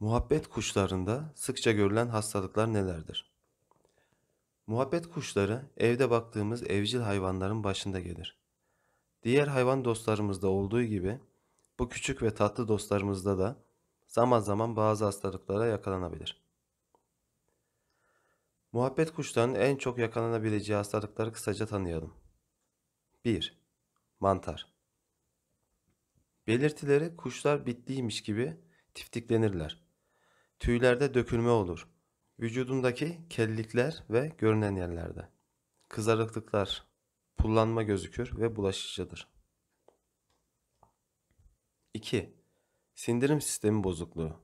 Muhabbet kuşlarında sıkça görülen hastalıklar nelerdir? Muhabbet kuşları evde baktığımız evcil hayvanların başında gelir. Diğer hayvan dostlarımızda olduğu gibi bu küçük ve tatlı dostlarımızda da zaman zaman bazı hastalıklara yakalanabilir. Muhabbet kuşlarının en çok yakalanabileceği hastalıkları kısaca tanıyalım. 1. Mantar Belirtileri kuşlar bitliymiş gibi tiftiklenirler. Tüylerde dökülme olur. Vücudundaki kellikler ve görünen yerlerde. Kızarıklıklar, pullanma gözükür ve bulaşıcıdır. 2. Sindirim sistemi bozukluğu.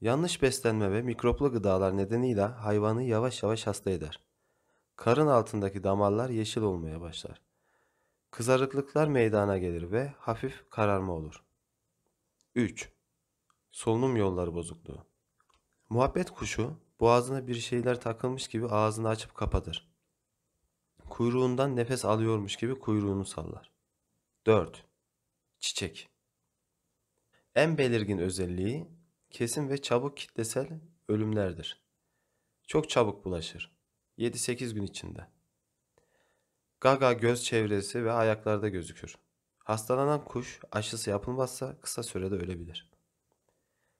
Yanlış beslenme ve mikroplu gıdalar nedeniyle hayvanı yavaş yavaş hasta eder. Karın altındaki damarlar yeşil olmaya başlar. Kızarıklıklar meydana gelir ve hafif kararma olur. 3. Solunum yolları bozukluğu. Muhabbet kuşu boğazına bir şeyler takılmış gibi ağzını açıp kapatır. Kuyruğundan nefes alıyormuş gibi kuyruğunu sallar. 4. Çiçek En belirgin özelliği kesin ve çabuk kitlesel ölümlerdir. Çok çabuk bulaşır. 7-8 gün içinde. Gaga göz çevresi ve ayaklarda gözükür. Hastalanan kuş aşısı yapılmazsa kısa sürede ölebilir.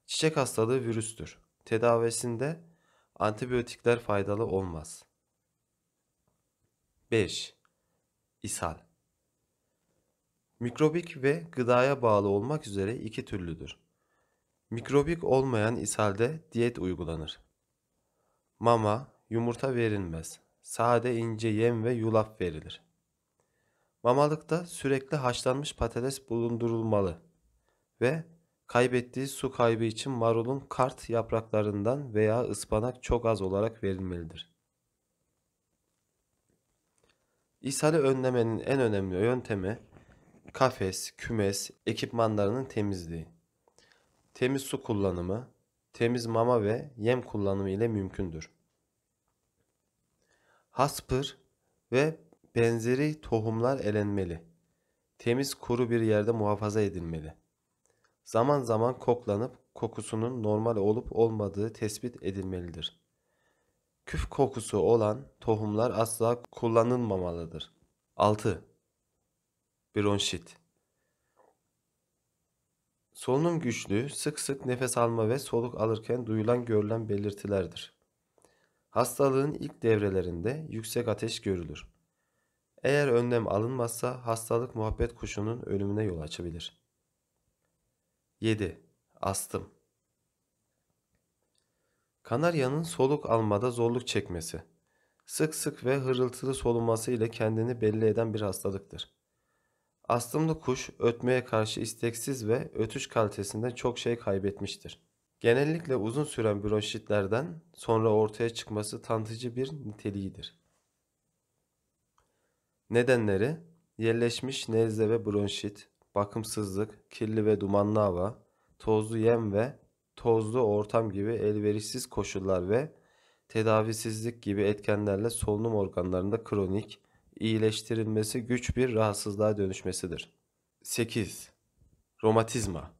Çiçek hastalığı virüstür tedavisinde antibiyotikler faydalı olmaz. 5. İshal Mikrobik ve gıdaya bağlı olmak üzere iki türlüdür. Mikrobik olmayan ishalde diyet uygulanır. Mama, yumurta verilmez. Sade ince yem ve yulaf verilir. Mamalıkta sürekli haşlanmış patates bulundurulmalı ve Kaybettiği su kaybı için marulun kart yapraklarından veya ıspanak çok az olarak verilmelidir. İshali önlemenin en önemli yöntemi kafes, kümes, ekipmanlarının temizliği. Temiz su kullanımı, temiz mama ve yem kullanımı ile mümkündür. Haspır ve benzeri tohumlar elenmeli. Temiz kuru bir yerde muhafaza edilmeli zaman zaman koklanıp kokusunun normal olup olmadığı tespit edilmelidir. Küf kokusu olan tohumlar asla kullanılmamalıdır. 6. Bronşit Solunum güçlüğü sık sık nefes alma ve soluk alırken duyulan görülen belirtilerdir. Hastalığın ilk devrelerinde yüksek ateş görülür. Eğer önlem alınmazsa hastalık muhabbet kuşunun ölümüne yol açabilir. 7. Astım Kanarya'nın soluk almada zorluk çekmesi, sık sık ve hırıltılı soluması ile kendini belli eden bir hastalıktır. Astımlı kuş ötmeye karşı isteksiz ve ötüş kalitesinde çok şey kaybetmiştir. Genellikle uzun süren bronşitlerden sonra ortaya çıkması tantıcı bir niteliğidir. Nedenleri yerleşmiş nezle ve bronşit, bakımsızlık, kirli ve dumanlı hava, tozlu yem ve tozlu ortam gibi elverişsiz koşullar ve tedavisizlik gibi etkenlerle solunum organlarında kronik, iyileştirilmesi güç bir rahatsızlığa dönüşmesidir. 8. Romatizma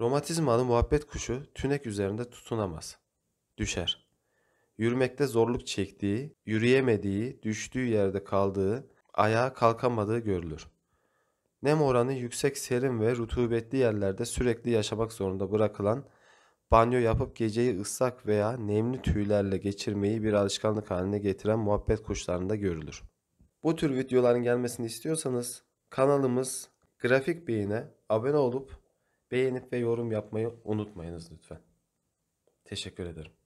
Romatizmalı muhabbet kuşu tünek üzerinde tutunamaz. Düşer. Yürümekte zorluk çektiği, yürüyemediği, düştüğü yerde kaldığı, ayağa kalkamadığı görülür. Nem oranı yüksek serin ve rutubetli yerlerde sürekli yaşamak zorunda bırakılan, banyo yapıp geceyi ıslak veya nemli tüylerle geçirmeyi bir alışkanlık haline getiren muhabbet kuşlarında görülür. Bu tür videoların gelmesini istiyorsanız kanalımız Grafik Beyin'e abone olup beğenip ve yorum yapmayı unutmayınız lütfen. Teşekkür ederim.